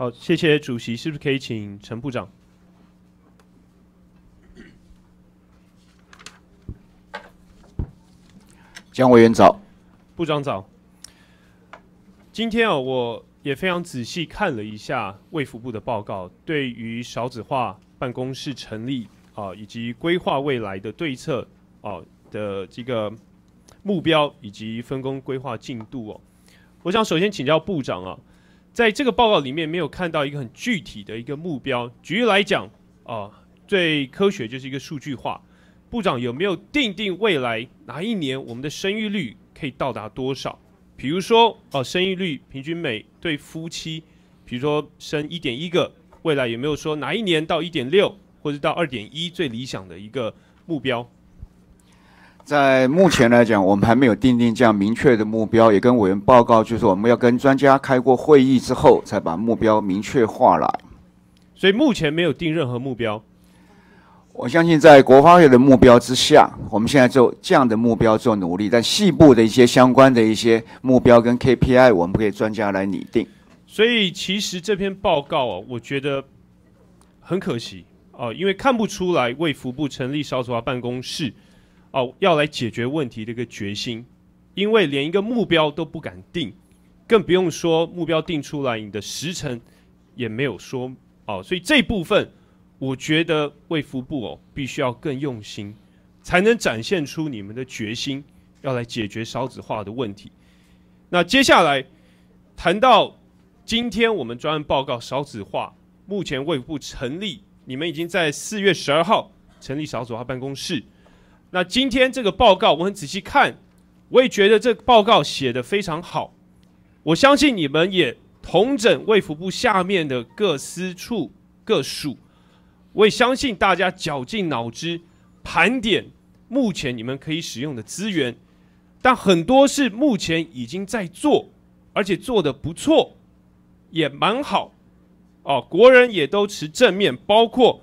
好，谢谢主席。是不是可以请陈部长？江委员早，部长早。今天啊，我也非常仔细看了一下卫福部的报告，对于少子化办公室成立啊，以及规划未来的对策啊的这个目标以及分工规划进度哦，我想首先请教部长啊。在这个报告里面没有看到一个很具体的一个目标。举例来讲，啊，最科学就是一个数据化。部长有没有定定未来哪一年我们的生育率可以到达多少？比如说，啊，生育率平均每对夫妻，比如说生一点一个，未来有没有说哪一年到一点六，或者到二点一最理想的一个目标？在目前来讲，我们还没有定定这样明确的目标，也跟委员报告，就是我们要跟专家开过会议之后，才把目标明确化了。所以目前没有定任何目标。我相信在国发会的目标之下，我们现在做这样的目标做努力，但细部的一些相关的一些目标跟 KPI，我们可以专家来拟定。所以其实这篇报告哦，我觉得很可惜哦，因为看不出来为服部成立少主化办公室。哦，要来解决问题的一个决心，因为连一个目标都不敢定，更不用说目标定出来，你的时辰也没有说哦，所以这部分我觉得卫福部哦必须要更用心，才能展现出你们的决心，要来解决少子化的问题。那接下来谈到今天我们专案报告少子化，目前卫福部成立，你们已经在四月十二号成立少子化办公室。那今天这个报告我很仔细看，我也觉得这个报告写的非常好。我相信你们也同整卫福部下面的各司处各署，我也相信大家绞尽脑汁盘点目前你们可以使用的资源，但很多是目前已经在做，而且做的不错，也蛮好。哦，国人也都持正面，包括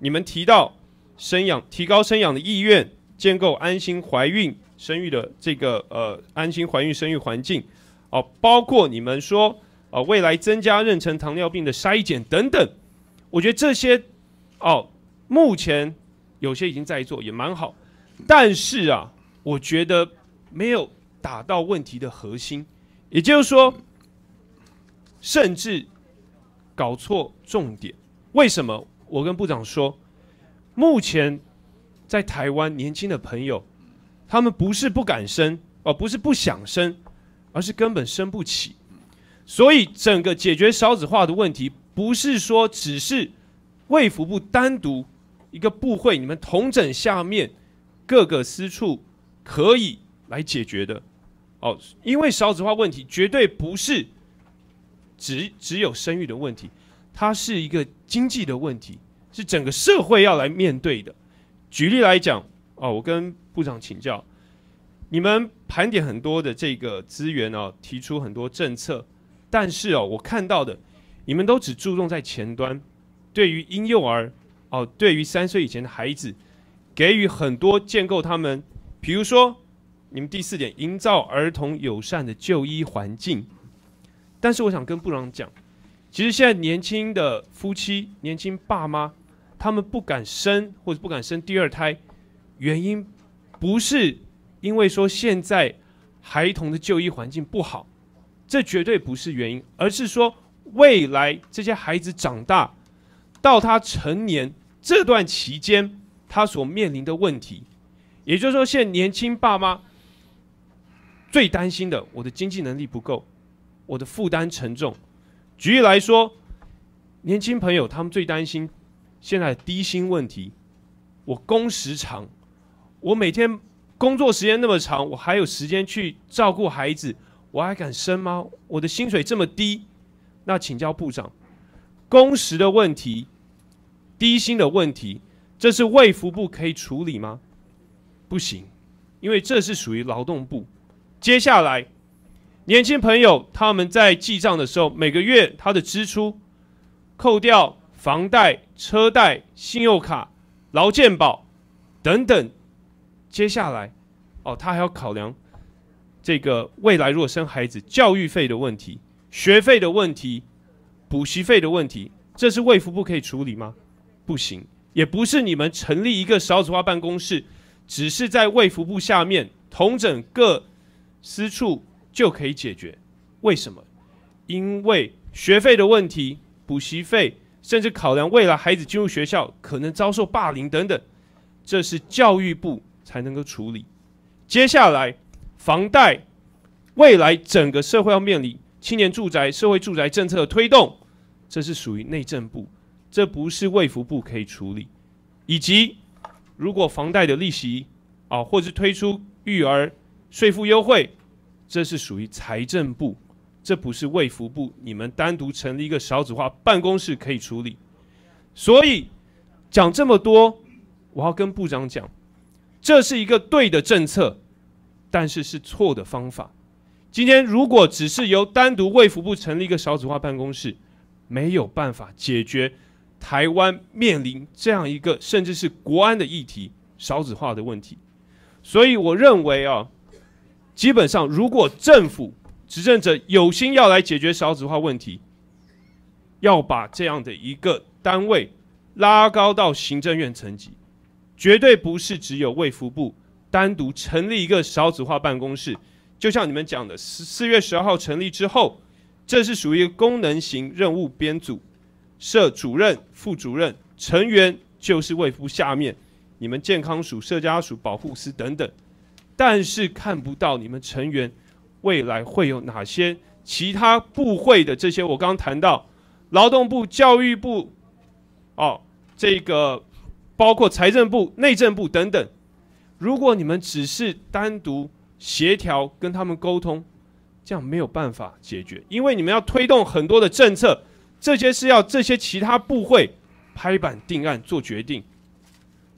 你们提到。生养提高生养的意愿，建构安心怀孕生育的这个呃安心怀孕生育环境，哦，包括你们说呃未来增加妊娠糖尿病的筛检等等，我觉得这些哦目前有些已经在做也蛮好，但是啊我觉得没有打到问题的核心，也就是说甚至搞错重点。为什么我跟部长说？目前，在台湾年轻的朋友，他们不是不敢生，哦，不是不想生，而是根本生不起。所以，整个解决少子化的问题，不是说只是卫福部单独一个部会，你们同整下面各个私处可以来解决的。哦，因为少子化问题绝对不是只只有生育的问题，它是一个经济的问题。是整个社会要来面对的。举例来讲，哦，我跟部长请教，你们盘点很多的这个资源哦，提出很多政策，但是哦，我看到的，你们都只注重在前端，对于婴幼儿哦，对于三岁以前的孩子，给予很多建构他们，比如说你们第四点，营造儿童友善的就医环境，但是我想跟部长讲。其实现在年轻的夫妻、年轻爸妈，他们不敢生或者不敢生第二胎，原因不是因为说现在孩童的就医环境不好，这绝对不是原因，而是说未来这些孩子长大到他成年这段期间，他所面临的问题，也就是说，现在年轻爸妈最担心的，我的经济能力不够，我的负担沉重。举例来说，年轻朋友他们最担心现在低薪问题。我工时长，我每天工作时间那么长，我还有时间去照顾孩子，我还敢生吗？我的薪水这么低，那请教部长，工时的问题、低薪的问题，这是卫福部可以处理吗？不行，因为这是属于劳动部。接下来。年轻朋友，他们在记账的时候，每个月他的支出，扣掉房贷、车贷、信用卡、劳健保等等，接下来，哦，他还要考量这个未来若生孩子教育费的问题、学费的问题、补习费的问题，这是卫福部可以处理吗？不行，也不是你们成立一个少子化办公室，只是在卫福部下面同整各私处。就可以解决，为什么？因为学费的问题、补习费，甚至考量未来孩子进入学校可能遭受霸凌等等，这是教育部才能够处理。接下来，房贷，未来整个社会要面临青年住宅、社会住宅政策的推动，这是属于内政部，这不是卫福部可以处理。以及，如果房贷的利息啊，或是推出育儿税负优惠。这是属于财政部，这不是卫福部，你们单独成立一个少子化办公室可以处理。所以讲这么多，我要跟部长讲，这是一个对的政策，但是是错的方法。今天如果只是由单独卫福部成立一个少子化办公室，没有办法解决台湾面临这样一个甚至是国安的议题少子化的问题。所以我认为啊。基本上，如果政府执政者有心要来解决少子化问题，要把这样的一个单位拉高到行政院层级，绝对不是只有卫福部单独成立一个少子化办公室。就像你们讲的，四四月十二号成立之后，这是属于功能型任务编组，设主任、副主任、成员就是卫福下面，你们健康署、社家署、保护司等等。但是看不到你们成员未来会有哪些其他部会的这些，我刚谈到劳动部、教育部，哦，这个包括财政部、内政部等等。如果你们只是单独协调跟他们沟通，这样没有办法解决，因为你们要推动很多的政策，这些是要这些其他部会拍板定案做决定。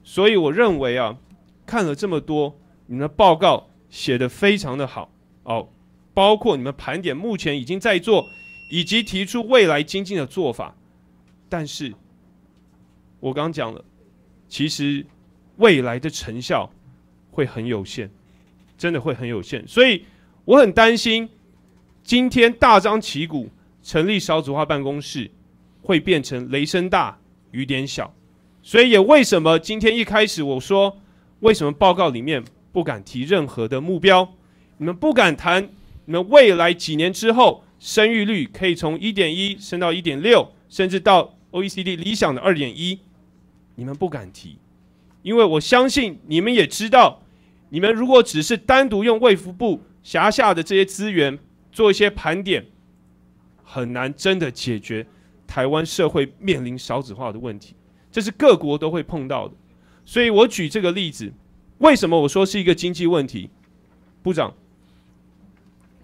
所以我认为啊，看了这么多。你们报告写得非常的好哦，包括你们盘点目前已经在做，以及提出未来精进的做法。但是，我刚刚讲了，其实未来的成效会很有限，真的会很有限。所以我很担心，今天大张旗鼓成立少子化办公室，会变成雷声大雨点小。所以也为什么今天一开始我说，为什么报告里面。不敢提任何的目标，你们不敢谈，你们未来几年之后生育率可以从一点一升到一点六，甚至到 OECD 理想的二点一，你们不敢提，因为我相信你们也知道，你们如果只是单独用卫福部辖下的这些资源做一些盘点，很难真的解决台湾社会面临少子化的问题，这是各国都会碰到的，所以我举这个例子。为什么我说是一个经济问题，部长？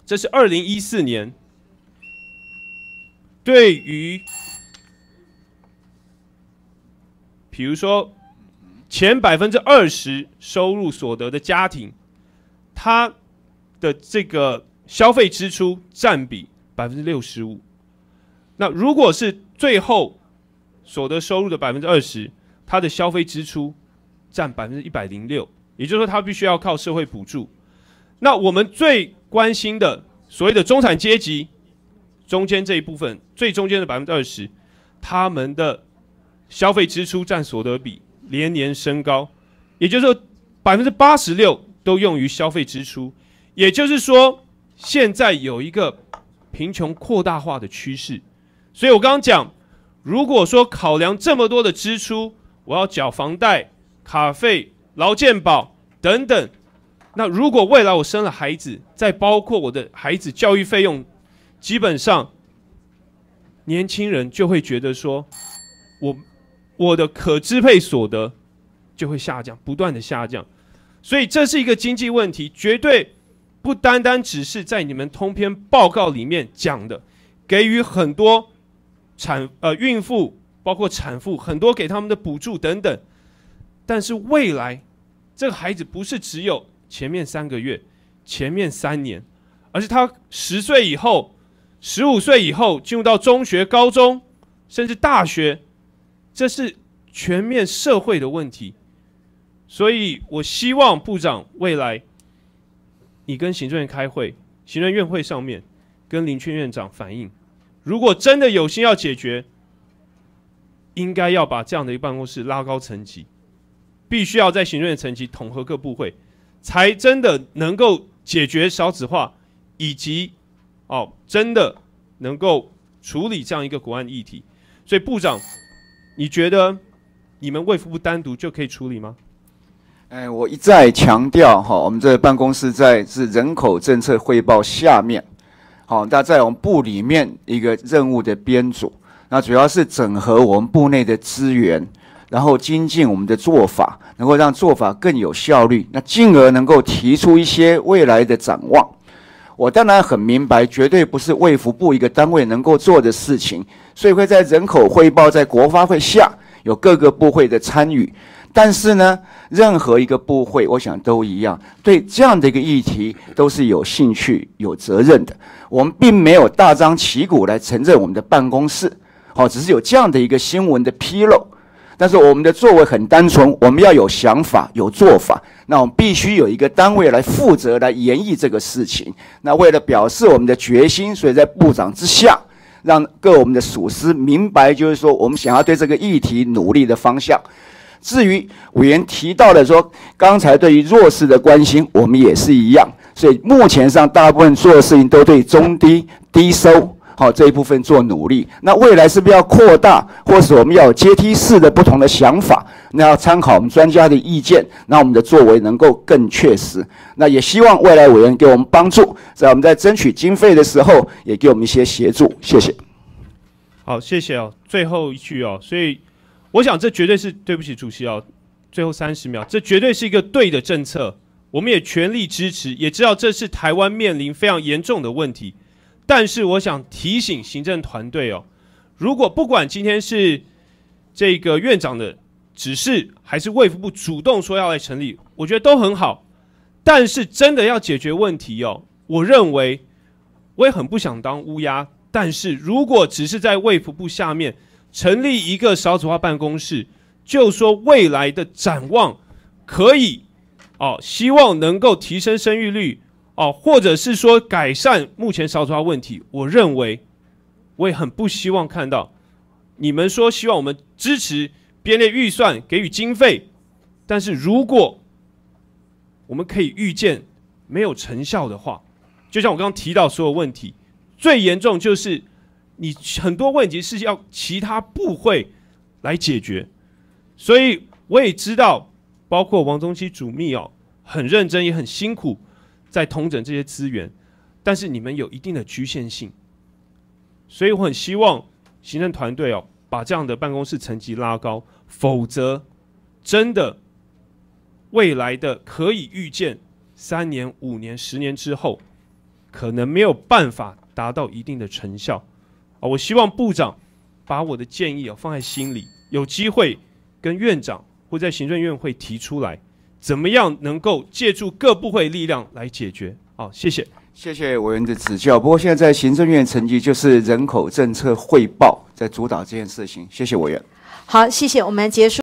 这是二零一四年，对于，比如说，前百分之二十收入所得的家庭，他的这个消费支出占比百分之六十五。那如果是最后所得收入的百分之二十，他的消费支出占百分之一百零六。也就是说，他必须要靠社会补助。那我们最关心的所谓的中产阶级中间这一部分，最中间的百分之二十，他们的消费支出占所得比连年升高，也就是说百分之八十六都用于消费支出。也就是说，现在有一个贫穷扩大化的趋势。所以我刚刚讲，如果说考量这么多的支出，我要缴房贷、卡费。劳健保等等，那如果未来我生了孩子，再包括我的孩子教育费用，基本上，年轻人就会觉得说，我我的可支配所得就会下降，不断的下降，所以这是一个经济问题，绝对不单单只是在你们通篇报告里面讲的，给予很多产呃孕妇包括产妇很多给他们的补助等等，但是未来。这个孩子不是只有前面三个月、前面三年，而是他十岁以后、十五岁以后进入到中学、高中，甚至大学，这是全面社会的问题。所以我希望部长未来，你跟行政院开会，行政院会上面跟林权院长反映，如果真的有心要解决，应该要把这样的一个办公室拉高层级。必须要在行政层级统合各部会，才真的能够解决少子化，以及哦真的能够处理这样一个国安议题。所以部长，你觉得你们卫福部单独就可以处理吗？哎，我一再强调哈，我们这办公室在是人口政策汇报下面，好，那在我们部里面一个任务的编组，那主要是整合我们部内的资源。然后精进我们的做法，能够让做法更有效率，那进而能够提出一些未来的展望。我当然很明白，绝对不是卫福部一个单位能够做的事情，所以会在人口汇报在国发会下有各个部会的参与。但是呢，任何一个部会，我想都一样，对这样的一个议题都是有兴趣、有责任的。我们并没有大张旗鼓来承认我们的办公室，好，只是有这样的一个新闻的披露。但是我们的作为很单纯，我们要有想法、有做法。那我们必须有一个单位来负责来研议这个事情。那为了表示我们的决心，所以在部长之下，让各我们的属司明白，就是说我们想要对这个议题努力的方向。至于委员提到的说，刚才对于弱势的关心，我们也是一样。所以目前上，大部分做的事情都对中低低收。好，这一部分做努力，那未来是不是要扩大，或是我们要有阶梯式的不同的想法？那要参考我们专家的意见，那我们的作为能够更确实。那也希望未来委员给我们帮助，在我们在争取经费的时候，也给我们一些协助。谢谢。好，谢谢哦。最后一句哦，所以我想这绝对是对不起主席哦。最后三十秒，这绝对是一个对的政策，我们也全力支持，也知道这是台湾面临非常严重的问题。但是我想提醒行政团队哦，如果不管今天是这个院长的指示，还是卫福部主动说要来成立，我觉得都很好。但是真的要解决问题哦，我认为我也很不想当乌鸦。但是如果只是在卫福部下面成立一个少子化办公室，就说未来的展望可以哦，希望能够提升生育率。哦，或者是说改善目前少抓问题，我认为我也很不希望看到你们说希望我们支持编列预算给予经费，但是如果我们可以预见没有成效的话，就像我刚刚提到所有问题，最严重就是你很多问题是要其他部会来解决，所以我也知道，包括王宗基主秘哦，很认真也很辛苦。在通整这些资源，但是你们有一定的局限性，所以我很希望行政团队哦，把这样的办公室层级拉高，否则真的未来的可以预见，三年、五年、十年之后，可能没有办法达到一定的成效啊！我希望部长把我的建议哦放在心里，有机会跟院长或在行政院会提出来。怎么样能够借助各部会力量来解决？好，谢谢。谢谢委员的指教。不过现在行政院成绩就是人口政策汇报在主导这件事情。谢谢委员。好，谢谢。我们结束。